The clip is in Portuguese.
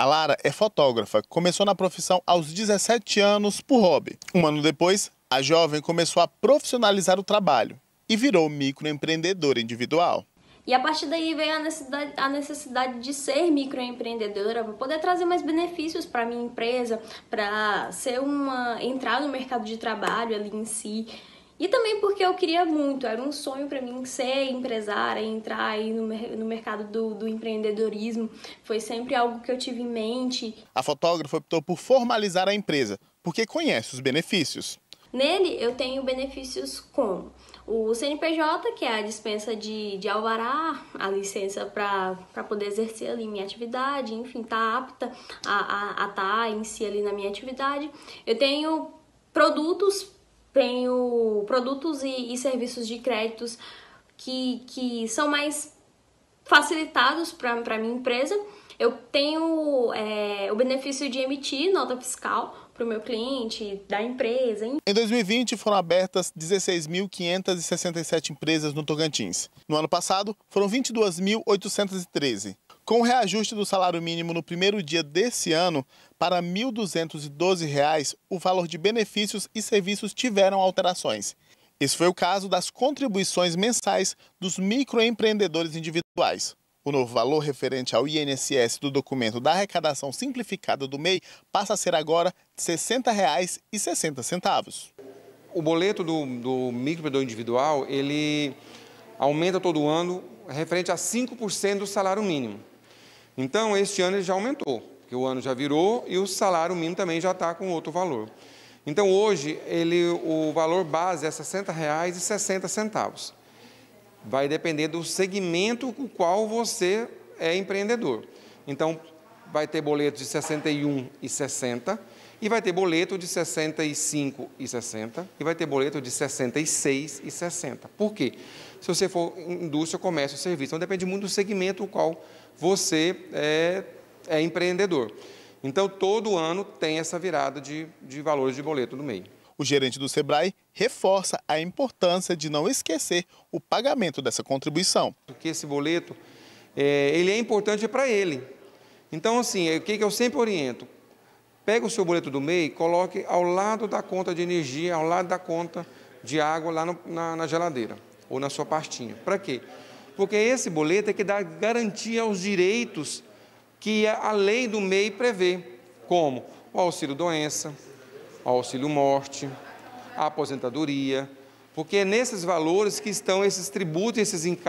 A Lara é fotógrafa, começou na profissão aos 17 anos por hobby. Um ano depois, a jovem começou a profissionalizar o trabalho e virou microempreendedora individual. E a partir daí veio a necessidade, a necessidade de ser microempreendedora para poder trazer mais benefícios para minha empresa, para ser uma entrar no mercado de trabalho ali em si. E também porque eu queria muito, era um sonho para mim ser empresária, entrar aí no, no mercado do, do empreendedorismo. Foi sempre algo que eu tive em mente. A fotógrafa optou por formalizar a empresa, porque conhece os benefícios. Nele eu tenho benefícios como o CNPJ, que é a dispensa de, de alvará, a licença para poder exercer ali minha atividade, enfim, tá apta a estar a, a tá em si ali na minha atividade. Eu tenho produtos tenho produtos e, e serviços de créditos que, que são mais facilitados para a minha empresa. Eu tenho é, o benefício de emitir nota fiscal para o meu cliente, da empresa. Hein? Em 2020 foram abertas 16.567 empresas no Tocantins. No ano passado foram 22.813. Com o reajuste do salário mínimo no primeiro dia desse ano para R$ 1.212, o valor de benefícios e serviços tiveram alterações. Esse foi o caso das contribuições mensais dos microempreendedores individuais. O novo valor referente ao INSS do documento da arrecadação simplificada do MEI passa a ser agora R$ 60,60. O boleto do, do microempreendedor individual, ele aumenta todo ano referente a 5% do salário mínimo. Então, este ano ele já aumentou, porque o ano já virou e o salário mínimo também já está com outro valor. Então, hoje, ele, o valor base é R$ 60,60. Vai depender do segmento com o qual você é empreendedor. Então, vai ter boleto de 61 e 60, e vai ter boleto de 65 e 60, e vai ter boleto de 66 e 60. Por quê? Se você for indústria, comércio, serviço, então depende muito do segmento qual você é, é empreendedor. Então, todo ano tem essa virada de, de valores de boleto no meio. O gerente do Sebrae reforça a importância de não esquecer o pagamento dessa contribuição. Porque esse boleto, é, ele é importante para ele, então, assim, o que eu sempre oriento? Pega o seu boleto do MEI, coloque ao lado da conta de energia, ao lado da conta de água, lá no, na, na geladeira ou na sua pastinha. Para quê? Porque esse boleto é que dá garantia aos direitos que a lei do MEI prevê, como o auxílio-doença, o auxílio-morte, a aposentadoria, porque é nesses valores que estão esses tributos, esses encargos.